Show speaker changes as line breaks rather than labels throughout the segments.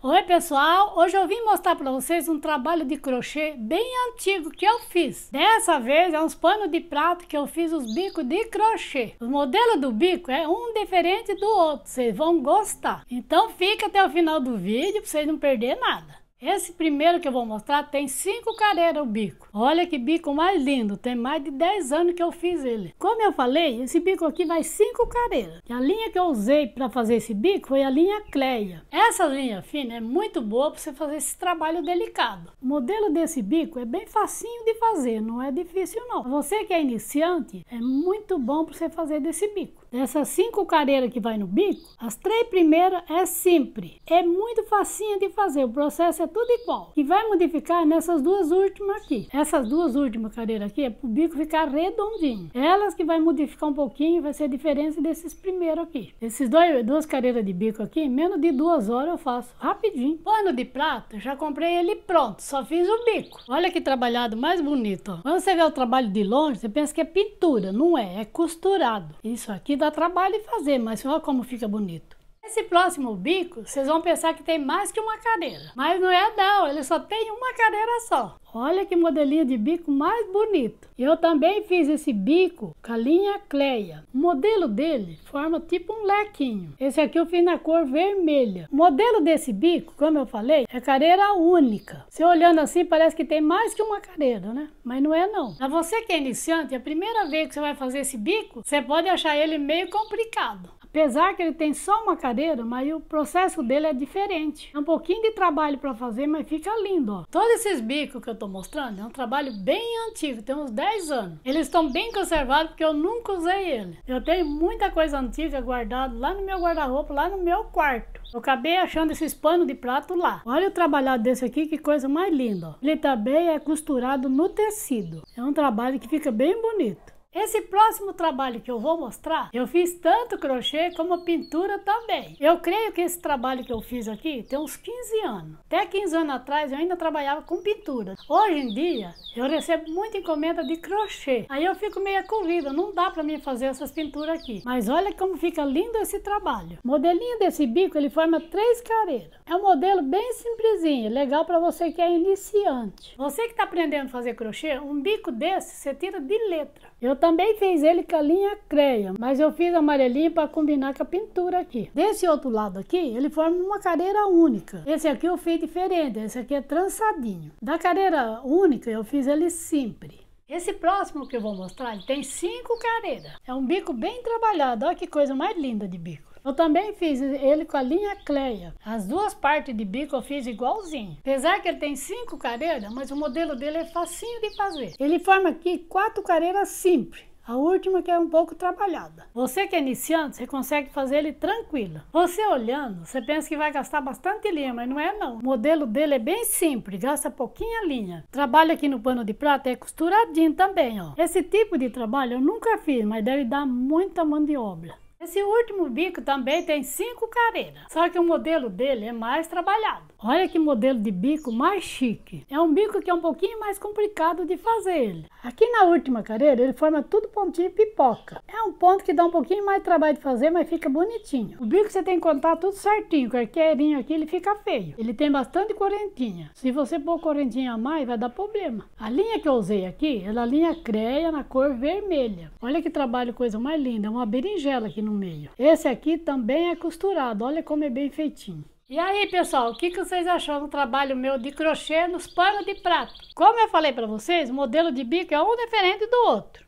Oi pessoal, hoje eu vim mostrar para vocês um trabalho de crochê bem antigo que eu fiz. Dessa vez é uns panos de prato que eu fiz os bicos de crochê. O modelo do bico é um diferente do outro, vocês vão gostar. Então fica até o final do vídeo para vocês não perderem nada. Esse primeiro que eu vou mostrar tem cinco careiras o bico. Olha que bico mais lindo, tem mais de 10 anos que eu fiz ele. Como eu falei, esse bico aqui vai cinco careiras. E a linha que eu usei para fazer esse bico foi a linha Cleia. Essa linha fina é muito boa para você fazer esse trabalho delicado. O modelo desse bico é bem facinho de fazer, não é difícil não. Você que é iniciante, é muito bom para você fazer desse bico. Dessas cinco careiras que vai no bico, as três primeiras é simples. É muito facinho de fazer, o processo é tudo igual. E vai modificar nessas duas últimas aqui. Essas duas últimas careiras aqui é pro bico ficar redondinho. Elas que vai modificar um pouquinho, vai ser a diferença desses primeiros aqui. Esses dois, duas careiras de bico aqui, menos de duas horas eu faço, rapidinho. Pano de prato, já comprei ele pronto, só fiz o bico. Olha que trabalhado mais bonito. Quando você vê o trabalho de longe, você pensa que é pintura, não é, é costurado. Isso aqui dá trabalho fazer, mas olha como fica bonito. Esse próximo bico, vocês vão pensar que tem mais que uma cadeira, mas não é não, ele só tem uma cadeira só. Olha que modelinho de bico mais bonito. Eu também fiz esse bico com a linha Cleia. O modelo dele forma tipo um lequinho. Esse aqui eu fiz na cor vermelha. O modelo desse bico, como eu falei, é cadeira única. Se olhando assim, parece que tem mais que uma cadeira, né? Mas não é não. Pra você que é iniciante, a primeira vez que você vai fazer esse bico, você pode achar ele meio complicado. Apesar que ele tem só uma cadeira, mas o processo dele é diferente. É um pouquinho de trabalho para fazer, mas fica lindo, ó. Todos esses bicos que eu estou mostrando é um trabalho bem antigo, tem uns 10 anos. Eles estão bem conservados porque eu nunca usei ele. Eu tenho muita coisa antiga guardada lá no meu guarda-roupa, lá no meu quarto. Eu acabei achando esses panos de prato lá. Olha o trabalhado desse aqui, que coisa mais linda, ó. Ele também é costurado no tecido. É um trabalho que fica bem bonito. Esse próximo trabalho que eu vou mostrar, eu fiz tanto crochê como pintura também. Eu creio que esse trabalho que eu fiz aqui tem uns 15 anos. Até 15 anos atrás eu ainda trabalhava com pintura. Hoje em dia eu recebo muita encomenda de crochê. Aí eu fico meio corrida, não dá para mim fazer essas pinturas aqui. Mas olha como fica lindo esse trabalho. O modelinho desse bico ele forma três careiras. É um modelo bem simplesinho, legal para você que é iniciante. Você que está aprendendo a fazer crochê, um bico desse você tira de letra. Eu também fiz ele com a linha creia, mas eu fiz amarelinho para combinar com a pintura aqui. Desse outro lado aqui, ele forma uma cadeira única. Esse aqui eu fiz diferente, esse aqui é trançadinho. Da cadeira única, eu fiz ele sempre. Esse próximo que eu vou mostrar, ele tem cinco careiras. É um bico bem trabalhado, olha que coisa mais linda de bico. Eu também fiz ele com a linha Cleia. As duas partes de bico eu fiz igualzinho. Apesar que ele tem cinco careiras, mas o modelo dele é facinho de fazer. Ele forma aqui quatro careiras simples. A última que é um pouco trabalhada. Você que é iniciante, você consegue fazer ele tranquila. Você olhando, você pensa que vai gastar bastante linha, mas não é não. O modelo dele é bem simples, gasta pouquinha linha. Trabalho aqui no pano de prata é costuradinho também, ó. Esse tipo de trabalho eu nunca fiz, mas deve dar muita mão de obra. Esse último bico também tem cinco careiras, só que o modelo dele é mais trabalhado. Olha que modelo de bico mais chique. É um bico que é um pouquinho mais complicado de fazer ele. Aqui na última careira ele forma tudo pontinho pipoca. É um ponto que dá um pouquinho mais trabalho de fazer, mas fica bonitinho. O bico você tem que contar tudo certinho, carqueirinho aqui ele fica feio. Ele tem bastante correntinha. Se você pôr correntinha a mais, vai dar problema. A linha que eu usei aqui, ela é a linha creia na cor vermelha. Olha que trabalho, coisa mais linda. É uma berinjela aqui no meio. Esse aqui também é costurado, olha como é bem feitinho. E aí, pessoal, o que, que vocês acharam do trabalho meu de crochê nos panos de prato? Como eu falei para vocês, o modelo de bico é um diferente do outro.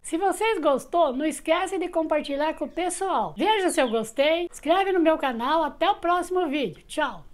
Se vocês gostou, não esquece de compartilhar com o pessoal. Veja se eu gostei, inscreve no meu canal, até o próximo vídeo. Tchau!